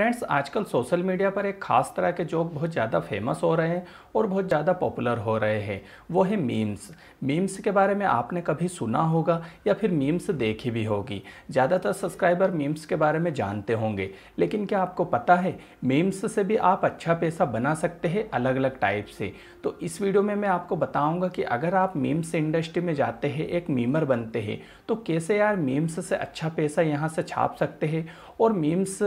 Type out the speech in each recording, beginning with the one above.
friends आजकल social media पर एक खास तरह के जोक बहुत ज़्यादा फेमस हो रहे हैं और बहुत ज़्यादा पॉपुलर हो रहे हैं वो है मीम्स मीम्स के बारे में आपने कभी सुना होगा या फिर मीम्स देखी भी होगी ज़्यादातर सब्सक्राइबर मीम्स के बारे में जानते होंगे लेकिन क्या आपको पता है मीम्स से भी आप अच्छा पैसा बना सकते हैं अलग अलग टाइप से तो इस वीडियो में मैं आपको बताऊँगा कि अगर आप मीम्स इंडस्ट्री में जाते हैं एक मीमर बनते हैं तो कैसे यार मीम्स से अच्छा पैसा यहाँ से छाप सकते हैं और मीम्स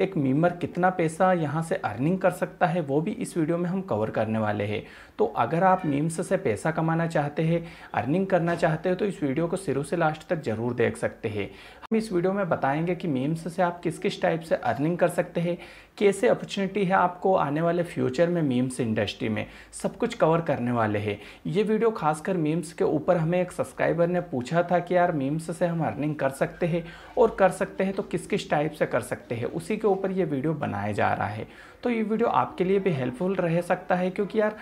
एक मीमर कितना पैसा यहाँ से अर्निंग कर सकता है वो भी इस वीडियो में हम कवर करने वाले हैं तो अगर आप मीम्स से पैसा कमाना चाहते हैं अर्निंग करना चाहते हैं तो इस वीडियो को शुरू से लास्ट तक ज़रूर देख सकते हैं हम इस वीडियो में बताएंगे कि मीम्स से आप किस किस टाइप से अर्निंग कर सकते हैं कैसे अपॉर्चुनिटी है आपको आने वाले फ्यूचर में मीम्स इंडस्ट्री में सब कुछ कवर करने वाले हैं ये वीडियो खासकर मीम्स के ऊपर हमें एक सब्सक्राइबर ने पूछा था कि यार मीम्स से हम अर्निंग कर सकते हैं और कर सकते हैं तो किस किस टाइप से कर सकते हैं उसी के ऊपर ये वीडियो बनाया जा रहा है तो ये वीडियो आपके लिए भी हेल्पफुल रह सकता है क्योंकि यार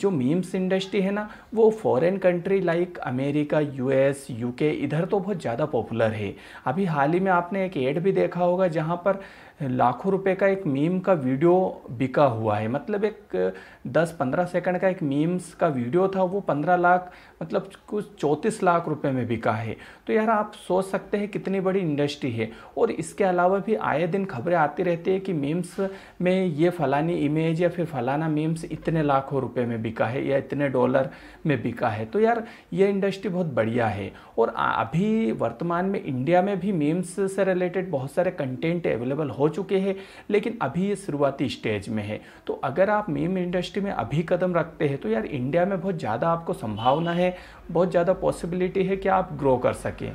जो मीम्स इंडस्ट्री है ना वो foreign country like America US UK इधर तो बहुत ज़्यादा पॉपुलर है अभी हाल ही में आपने एक एड भी देखा होगा जहाँ पर लाखों रुपए का एक मीम का वीडियो बिका हुआ है मतलब एक 10-15 सेकंड का एक मीम्स का वीडियो था वो 15 लाख मतलब कुछ चौंतीस लाख रुपए में बिका है तो यार आप सोच सकते हैं कितनी बड़ी इंडस्ट्री है और इसके अलावा भी आए दिन खबरें आती रहती है कि मीम्स में ये फलानी इमेज या फिर फलाना मीम्स इतने लाखों रुपये में बिका है या इतने डॉलर में बिका है तो यार ये इंडस्ट्री बहुत बढ़िया है और अभी वर्तमान में इंडिया में भी मीम्स से रिलेटेड बहुत सारे कंटेंट अवेलेबल हो चुके हैं लेकिन अभी ये शुरुआती स्टेज में है तो अगर आप मीम इंडस्ट्री में अभी कदम रखते हैं तो यार इंडिया में बहुत ज़्यादा आपको संभावना है बहुत ज़्यादा पॉसिबिलिटी है कि आप ग्रो कर सकें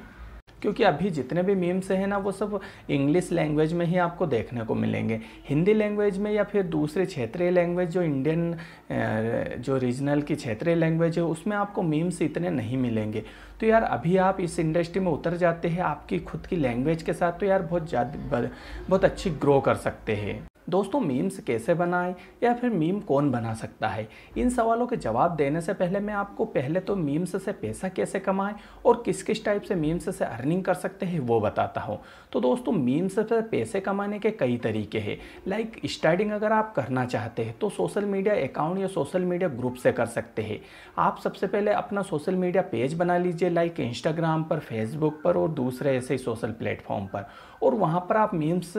क्योंकि अभी जितने भी मीम्स हैं ना वो सब इंग्लिश लैंग्वेज में ही आपको देखने को मिलेंगे हिंदी लैंग्वेज में या फिर दूसरे क्षेत्रीय लैंग्वेज जो इंडियन जो रीजनल की क्षेत्रीय लैंग्वेज है उसमें आपको मीम्स इतने नहीं मिलेंगे तो यार अभी आप इस इंडस्ट्री में उतर जाते हैं आपकी खुद की लैंग्वेज के साथ तो यार बहुत ज़्यादा बहुत अच्छी ग्रो कर सकते हैं दोस्तों मीम्स कैसे बनाएं या फिर मीम कौन बना सकता है इन सवालों के जवाब देने से पहले मैं आपको पहले तो मीम्स से पैसा कैसे कमाएं और किस किस टाइप से मीम्स से अर्निंग कर सकते हैं वो बताता हूँ तो दोस्तों मीम्स से पैसे कमाने के कई तरीके हैं लाइक स्टार्टिंग अगर आप करना चाहते हैं तो सोशल मीडिया अकाउंट या सोशल मीडिया ग्रुप से कर सकते हैं आप सबसे पहले अपना सोशल मीडिया पेज बना लीजिए लाइक इंस्टाग्राम पर फेसबुक पर और दूसरे ऐसे सोशल प्लेटफॉर्म पर और वहाँ पर आप मीम्स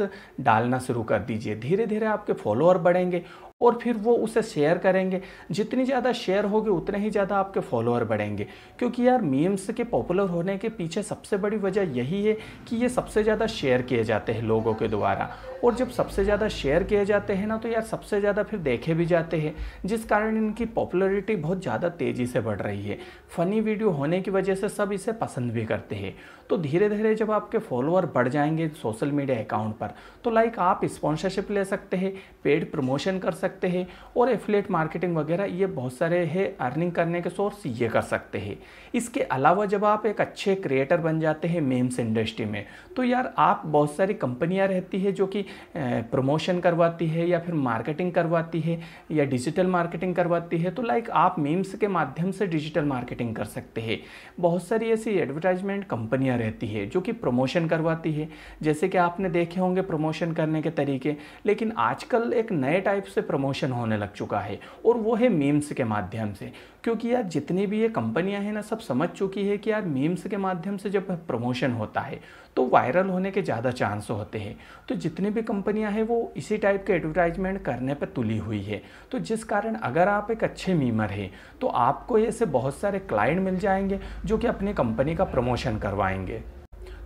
डालना शुरू कर दीजिए धीरे धीरे आपके फॉलोअर बढ़ेंगे और फिर वो उसे शेयर करेंगे जितनी ज़्यादा शेयर होगी उतने ही ज़्यादा आपके फॉलोअर बढ़ेंगे क्योंकि यार मीम्स के पॉपुलर होने के पीछे सबसे बड़ी वजह यही है कि ये सबसे ज़्यादा शेयर किए जाते हैं लोगों के द्वारा और जब सबसे ज़्यादा शेयर किए जाते हैं ना तो यार सबसे ज़्यादा फिर देखे भी जाते हैं जिस कारण इनकी पॉपुलरिटी बहुत ज़्यादा तेज़ी से बढ़ रही है फ़नी वीडियो होने की वजह से सब इसे पसंद भी करते हैं तो धीरे धीरे जब आपके फॉलोअर बढ़ जाएंगे सोशल मीडिया अकाउंट पर तो लाइक आप स्पॉन्सरशिप ले सकते हैं पेड प्रमोशन कर सकते सकते हैं और एफिलेट मार्केटिंग वगैरह ये बहुत सारे है अर्निंग करने के सोर्स ये कर सकते हैं इसके अलावा जब आप एक अच्छे क्रिएटर बन जाते हैं मेम्स इंडस्ट्री में तो यार आप बहुत सारी कंपनियाँ रहती है जो कि प्रमोशन करवाती है या फिर मार्केटिंग करवाती है या डिजिटल मार्केटिंग करवाती है तो लाइक आप मीम्स के माध्यम से डिजिटल मार्केटिंग कर सकते हैं बहुत सारी ऐसी एडवर्टाइजमेंट कंपनियां रहती है जो कि प्रमोशन करवाती है जैसे कि आपने देखे होंगे प्रमोशन करने के तरीके लेकिन आजकल एक नए टाइप से प्रमोशन होने लग चुका है और वो है मीम्स के माध्यम से क्योंकि यार जितनी भी ये कंपनियां हैं ना सब समझ चुकी है कि यार मीम्स के माध्यम से जब प्रमोशन होता है तो वायरल होने के ज़्यादा चांस होते हैं तो जितनी भी कंपनियां हैं वो इसी टाइप के एडवर्टाइजमेंट करने पर तुली हुई है तो जिस कारण अगर आप एक अच्छे मीमर हैं तो आपको ऐसे बहुत सारे क्लाइंट मिल जाएंगे जो कि अपनी कंपनी का प्रमोशन करवाएंगे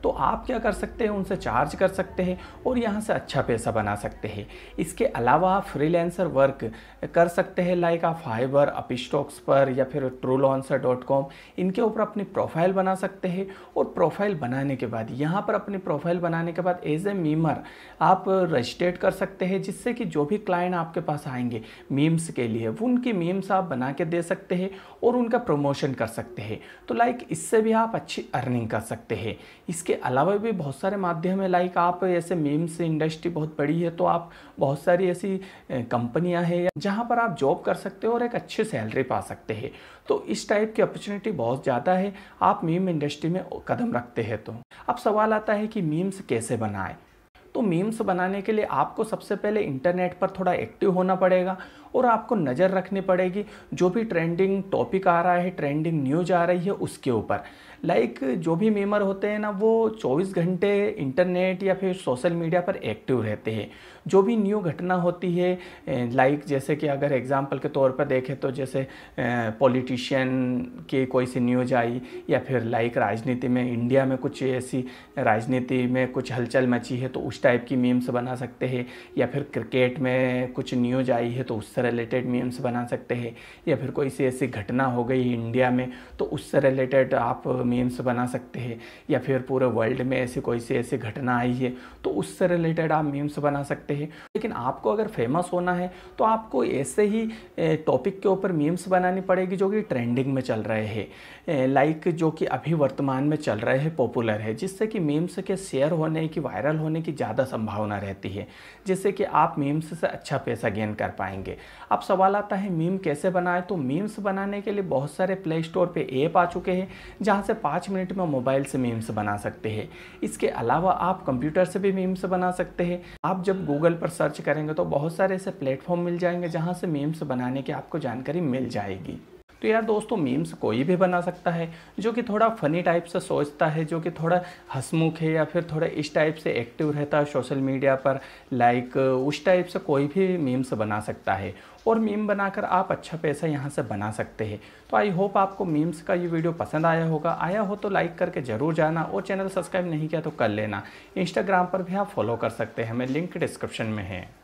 तो आप क्या कर सकते हैं उनसे चार्ज कर सकते हैं और यहाँ से अच्छा पैसा बना सकते हैं इसके अलावा आप फ्रीलैंसर वर्क कर सकते हैं लाइक आप फाइबर अप स्टॉक्स पर या फिर ट्रोलॉन्सर डॉट कॉम इनके ऊपर अपनी प्रोफाइल बना सकते हैं और प्रोफाइल बनाने के बाद यहाँ पर अपनी प्रोफाइल बनाने के बाद एज ए मीमर आप रजिस्ट्रेट कर सकते हैं जिससे कि जो भी क्लाइंट आपके पास आएंगे मीम्स के लिए उनकी मीम्स आप बना के दे सकते हैं और उनका प्रमोशन कर सकते हैं तो लाइक इससे भी आप अच्छी अर्निंग कर सकते हैं इसके इसके अलावा भी बहुत सारे माध्यम है लाइक आप ऐसे मेम्स इंडस्ट्री बहुत बड़ी है तो आप बहुत सारी ऐसी कंपनियां हैं जहां पर आप जॉब कर सकते हो और एक अच्छी सैलरी पा सकते हैं तो इस टाइप की अपॉर्चुनिटी बहुत ज़्यादा है आप मीम इंडस्ट्री में कदम रखते हैं तो अब सवाल आता है कि मीम्स कैसे बनाएं तो मीम्स बनाने के लिए आपको सबसे पहले इंटरनेट पर थोड़ा एक्टिव होना पड़ेगा और आपको नज़र रखनी पड़ेगी जो भी ट्रेंडिंग टॉपिक आ रहा है ट्रेंडिंग न्यूज आ रही है उसके ऊपर लाइक like, जो भी मेमर होते हैं ना वो 24 घंटे इंटरनेट या फिर सोशल मीडिया पर एक्टिव रहते हैं जो भी न्यू घटना होती है लाइक like जैसे कि अगर एग्जाम्पल के तौर पर देखें तो जैसे पॉलिटिशियन की कोई सी न्यूज आई या फिर लाइक like राजनीति में इंडिया में कुछ ऐसी राजनीति में कुछ हलचल मची है तो उस टाइप की मीम्स बना सकते हैं या फिर क्रिकेट में कुछ न्यूज आई है तो उस तरह रिलेटेड मीम्स बना सकते हैं या फिर कोई सी ऐसी घटना हो गई इंडिया में तो उससे रिलेटेड आप मीम्स बना सकते हैं या फिर पूरे वर्ल्ड में ऐसी कोई सी ऐसी घटना आई है तो उससे रिलेटेड आप मीम्स बना सकते हैं लेकिन आपको अगर फेमस होना है तो आपको ऐसे ही टॉपिक के ऊपर मीम्स बनानी पड़ेगी जो कि ट्रेंडिंग में चल रहे हैं लाइक जो कि अभी वर्तमान में चल रहे हैं पॉपुलर है जिससे कि मीम्स के शेयर होने की वायरल होने की ज़्यादा संभावना रहती है जिससे कि आप मीम्स से अच्छा पैसा गेन कर पाएंगे अब सवाल आता है मीम कैसे बनाए तो मीम्स बनाने के लिए बहुत सारे प्ले स्टोर पर ऐप आ चुके हैं जहाँ से पाँच मिनट में मोबाइल से मीम्स बना सकते हैं इसके अलावा आप कंप्यूटर से भी मीम्स बना सकते हैं आप जब गूगल पर सर्च करेंगे तो बहुत सारे ऐसे प्लेटफॉर्म मिल जाएंगे जहाँ से मीम्स बनाने की आपको जानकारी मिल जाएगी तो यार दोस्तों मीम्स कोई भी बना सकता है जो कि थोड़ा फनी टाइप से सोचता है जो कि थोड़ा हंसमुख है या फिर थोड़ा इस टाइप से एक्टिव रहता है सोशल मीडिया पर लाइक उस टाइप से कोई भी मीम्स बना सकता है और मीम बनाकर आप अच्छा पैसा यहाँ से बना सकते हैं तो आई होप आपको मीम्स का ये वीडियो पसंद आया होगा आया हो तो लाइक करके ज़रूर जाना और चैनल सब्सक्राइब नहीं किया तो कर लेना इंस्टाग्राम पर भी आप फॉलो कर सकते हैं हमें लिंक डिस्क्रिप्शन में है